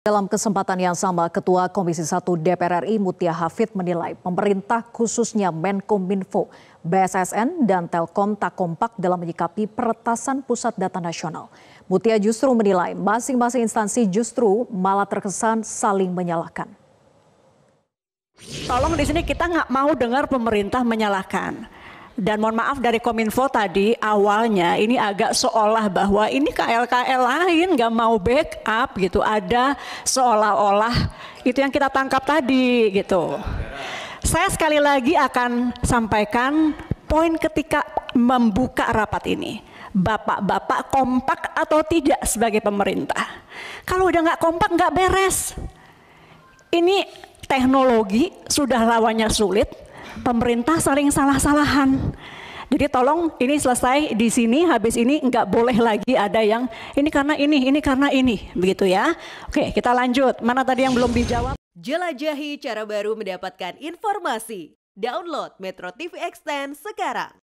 Dalam kesempatan yang sama, Ketua Komisi 1 DPR RI Mutia Hafid menilai pemerintah khususnya Menkominfo, BSSN, dan Telkom tak kompak dalam menyikapi peretasan pusat data nasional. Mutia justru menilai masing-masing instansi justru malah terkesan saling menyalahkan. Tolong di sini kita nggak mau dengar pemerintah menyalahkan dan mohon maaf dari Kominfo tadi awalnya ini agak seolah bahwa ini KLKL lain nggak mau backup gitu. Ada seolah-olah itu yang kita tangkap tadi gitu. Saya sekali lagi akan sampaikan poin ketika membuka rapat ini. Bapak-bapak kompak atau tidak sebagai pemerintah. Kalau udah nggak kompak nggak beres. Ini teknologi sudah lawannya sulit, Pemerintah sering salah-salahan. Jadi tolong ini selesai di sini, habis ini nggak boleh lagi ada yang ini karena ini, ini karena ini, begitu ya. Oke, kita lanjut. Mana tadi yang belum dijawab? Jelajahi cara baru mendapatkan informasi. Download Metro TV Extend sekarang.